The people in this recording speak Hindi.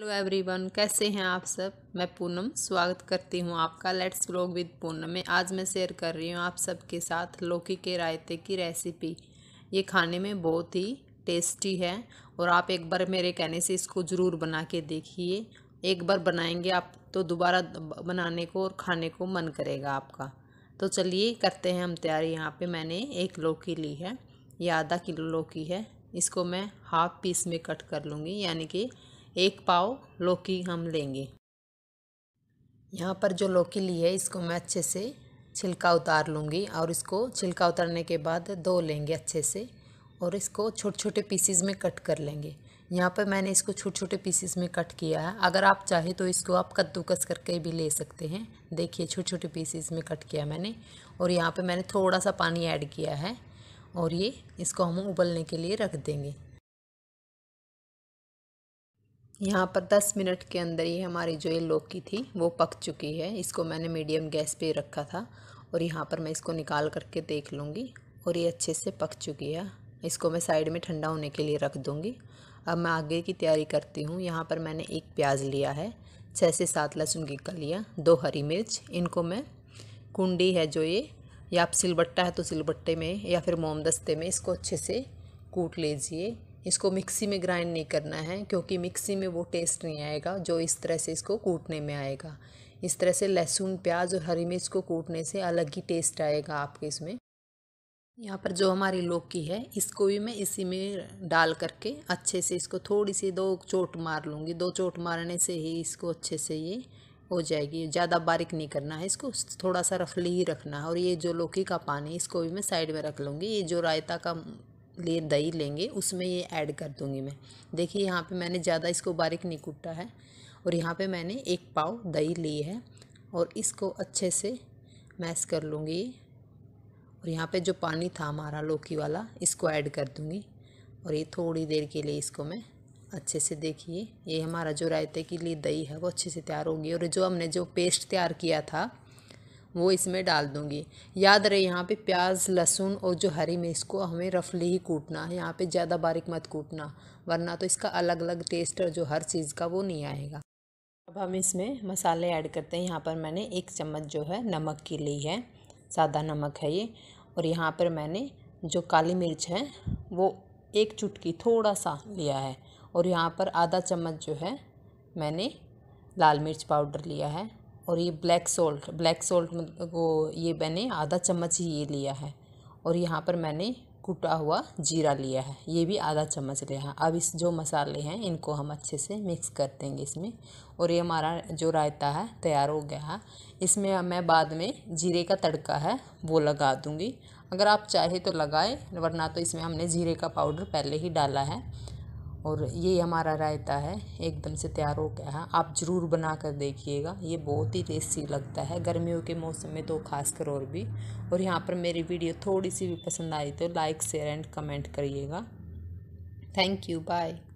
हेलो एवरीवन कैसे हैं आप सब मैं पूनम स्वागत करती हूं आपका लेट्स ब्लॉग विद पूनम में आज मैं शेयर कर रही हूं आप सबके साथ लौकी के रायते की रेसिपी ये खाने में बहुत ही टेस्टी है और आप एक बार मेरे कहने से इसको ज़रूर बना के देखिए एक बार बनाएंगे आप तो दोबारा बनाने को और खाने को मन करेगा आपका तो चलिए करते हैं हम तैयारी यहाँ पर मैंने एक लौकी ली है ये आधा किलो लौकी है इसको मैं हाफ पीस में कट कर लूँगी यानी कि एक पाव लौकी हम लेंगे यहाँ पर जो लौकी ली है इसको मैं अच्छे से छिलका उतार लूँगी और इसको छिलका उतारने के बाद धो लेंगे अच्छे से और इसको छोटे छोटे पीसीज में कट कर लेंगे यहाँ पर मैंने इसको छोटे छोटे पीसीस में कट किया है अगर आप चाहे तो इसको आप कद्दूकस करके भी ले सकते हैं देखिए छोटे छोटे पीसीज में कट किया मैंने और यहाँ पर मैंने थोड़ा सा पानी ऐड किया है और ये इसको हम उबलने के लिए रख देंगे यहाँ पर 10 मिनट के अंदर ही हमारी जो ये लौकी थी वो पक चुकी है इसको मैंने मीडियम गैस पे रखा था और यहाँ पर मैं इसको निकाल करके देख लूँगी और ये अच्छे से पक चुकी है इसको मैं साइड में ठंडा होने के लिए रख दूँगी अब मैं आगे की तैयारी करती हूँ यहाँ पर मैंने एक प्याज लिया है छः से सात लहसुन की कलियाँ दो हरी मिर्च इनको मैं कुंडी है जो ये या आप सिलबट्टा है तो सिलबट्टे में या फिर मोमदस्ते में इसको अच्छे से कूट लीजिए इसको मिक्सी में ग्राइंड नहीं करना है क्योंकि मिक्सी में वो टेस्ट नहीं आएगा जो इस तरह से इसको कूटने में आएगा इस तरह से लहसुन प्याज और हरी मिर्च को कूटने से अलग ही टेस्ट आएगा आपके इसमें यहाँ पर जो हमारी लौकी है इसको भी मैं इसी में डाल करके अच्छे से इसको थोड़ी सी दो चोट मार लूँगी दो चोट मारने से ही इसको अच्छे से ये हो जाएगी ज़्यादा बारीक नहीं करना है इसको थोड़ा सा रफली ही रखना है और ये जो लौकी का पानी इसको भी मैं साइड में रख लूँगी ये जो रायता का लिए दही लेंगे उसमें ये ऐड कर दूँगी मैं देखिए यहाँ पे मैंने ज़्यादा इसको बारीक नहीं कूटा है और यहाँ पे मैंने एक पाव दही ली है और इसको अच्छे से मैश कर लूँगी और यहाँ पे जो पानी था हमारा लौकी वाला इसको ऐड कर दूँगी और ये थोड़ी देर के लिए इसको मैं अच्छे से देखिए ये हमारा जो रायते के लिए दही है वो अच्छे से तैयार होगी और जो हमने जो पेस्ट तैयार किया था वो इसमें डाल दूँगी याद रहे यहाँ पे प्याज लहसुन और जो हरी मिर्च को हमें रफली ही कूटना है यहाँ पे ज़्यादा बारीक मत कूटना वरना तो इसका अलग अलग टेस्ट और जो हर चीज़ का वो नहीं आएगा अब हम इसमें मसाले ऐड करते हैं यहाँ पर मैंने एक चम्मच जो है नमक की ली है सादा नमक है ये और यहाँ पर मैंने जो काली मिर्च है वो एक चुटकी थोड़ा सा लिया है और यहाँ पर आधा चम्मच जो है मैंने लाल मिर्च पाउडर लिया है और ये ब्लैक सोल्ट ब्लैक सोल्ट को ये मैंने आधा चम्मच ही ये लिया है और यहाँ पर मैंने कुटा हुआ जीरा लिया है ये भी आधा चम्मच लिया है अब इस जो मसाले हैं इनको हम अच्छे से मिक्स कर देंगे इसमें और ये हमारा जो रायता है तैयार हो गया है इसमें मैं बाद में जीरे का तड़का है वो लगा दूँगी अगर आप चाहे तो लगाएं वरना तो इसमें हमने जीरे का पाउडर पहले ही डाला है और ये हमारा रायता है एकदम से तैयार हो गया है आप ज़रूर बना कर देखिएगा ये बहुत ही टेस्टी लगता है गर्मियों के मौसम में तो खासकर और भी और यहाँ पर मेरी वीडियो थोड़ी सी भी पसंद आई तो लाइक शेयर एंड कमेंट करिएगा थैंक यू बाय